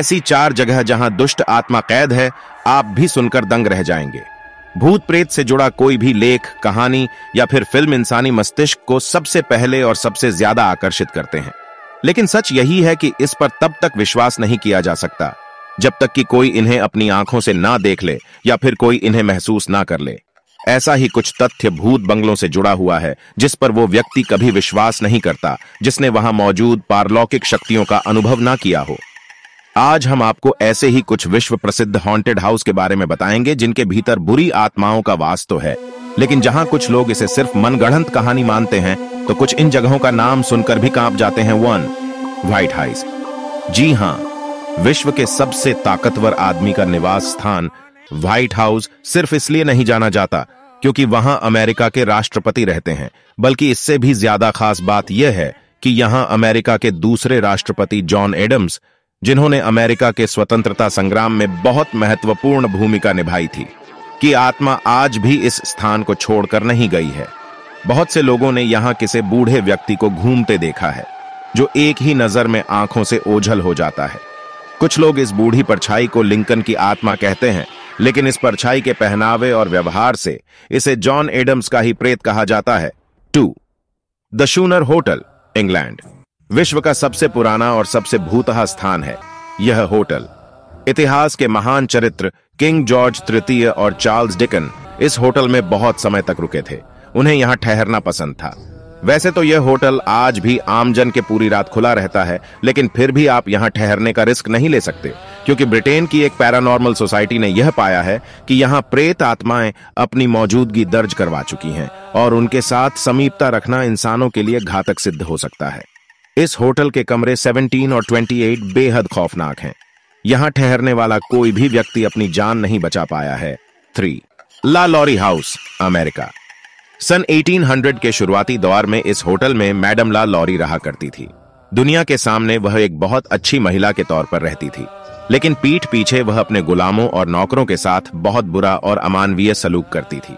ऐसी चार जगह जहां दुष्ट आत्मा कैद है आप भी सुनकर दंग रह जाएंगे भूत प्रेत से जुड़ा कोई भी लेख कहानी या फिर फिल्म इंसानी मस्तिष्क को सबसे पहले और सबसे ज्यादा आकर्षित करते हैं लेकिन सच यही है कि इस पर तब तक विश्वास नहीं किया जा सकता जब तक कि कोई इन्हें अपनी आंखों से ना देख ले या फिर कोई इन्हें महसूस ना कर ले ऐसा ही कुछ तथ्य भूत बंगलों से जुड़ा हुआ है जिस पर वो व्यक्ति कभी विश्वास नहीं करता जिसने वहां मौजूद पारलौकिक शक्तियों का अनुभव ना किया हो आज हम आपको ऐसे ही कुछ विश्व प्रसिद्ध हॉन्टेड हाउस के बारे में बताएंगे जिनके भीतर बुरी आत्माओं का वास तो है लेकिन जहां कुछ लोग इसे सिर्फ मनगढ़ंत कहानी मानते हैं तो कुछ इन जगहों का नाम सुनकर भी कांप जाते हैं वन व्हाइट हाइस जी हां विश्व के सबसे ताकतवर आदमी का निवास स्थान व्हाइट हाउस सिर्फ इसलिए नहीं जाना जाता क्योंकि वहां अमेरिका के राष्ट्रपति रहते हैं बल्कि इससे भी ज्यादा खास बात यह है कि यहां अमेरिका के दूसरे राष्ट्रपति जॉन एडम्स जिन्होंने अमेरिका के स्वतंत्रता संग्राम में बहुत महत्वपूर्ण भूमिका निभाई थी कि आत्मा आज भी इस स्थान को छोड़कर नहीं गई है बहुत से लोगों ने यहाँ किसी बूढ़े व्यक्ति को घूमते देखा है जो एक ही नजर में आंखों से ओझल हो जाता है कुछ लोग इस बूढ़ी परछाई को लिंकन की आत्मा कहते हैं लेकिन इस परछाई के पहनावे और व्यवहार से इसे जॉन एडम्स का ही प्रेत कहा जाता है two the schooner hotel England विश्व का सबसे पुराना और सबसे भूतहा स्थान है यह होटल इतिहास के महान चरित्र किंग जॉर्ज तृतीय और चार्ल्स डिकन इस होटल में बहुत समय तक रुके थे उन्हें यहाँ ठहरना पसंद था वैसे तो यह होटल आज भी आमजन के पूरी रात खुला रहता है लेकिन फिर भी आप यहाँ ठहरने का रिस्क नहीं ले सकते क्योंकि ब्रिटेन की एक पैरानॉर्मल सोसाइटी ने यह पाया है कि यहाँ प्रेत आत्माएं अपनी मौजूदगी दर्ज करवा चुकी हैं और उनके साथ समीपता रखना इंसानों के लिए घातक सिद्ध हो सकता है इस होटल के कमरे 17 और 28 बेहद खौफनाक हैं यहां ठहरने वाला कोई भी व्यक्ति अपनी जान नहीं बचा पाया है three LaLaurie house America सन 1800 के शुरुआती दौर में इस होटल में मैडम ला लॉरी रहा करती थी दुनिया के सामने वह एक बहुत अच्छी महिला के तौर पर रहती थी लेकिन पीठ पीछे वह अपने गुलामों और नौकरों के साथ बहुत बुरा और अमानवीय सलूक करती थी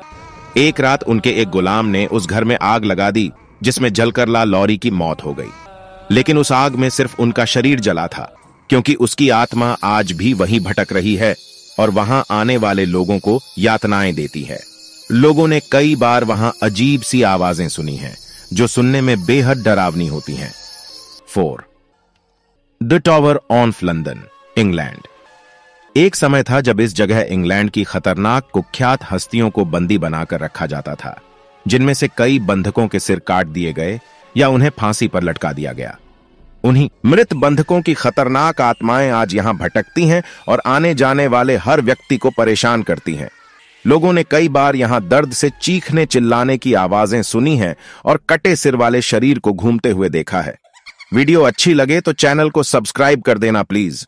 एक रात उनके एक गुलाम ने उस घर में आग लगा दी जिसमें जलकर ला लॉरी की मौत हो गई लेकिन उस आग में सिर्फ उनका शरीर जला था क्योंकि उसकी आत्मा आज भी वहीं भटक रही है और वहां आने वाले लोगों को यातनाएं देती है लोगों ने कई बार वहां अजीब सी आवाजें सुनी हैं जो सुनने में बेहद डरावनी होती हैं four the tower on London England एक समय था जब इस जगह इंग्लैंड की खतरनाक कुख्यात हस्तियों को बंदी बनाकर रखा जाता था जिनमें से कई बंधकों के सिर काट दिए गए या उन्हें फांसी पर लटका दिया गया उन्हीं मृत बंधकों की खतरनाक आत्माएं आज यहां भटकती हैं और आने जाने वाले हर व्यक्ति को परेशान करती हैं लोगों ने कई बार यहां दर्द से चीखने चिल्लाने की आवाजें सुनी हैं और कटे सिर वाले शरीर को घूमते हुए देखा है वीडियो अच्छी लगे तो चैनल को सब्सक्राइब कर देना प्लीज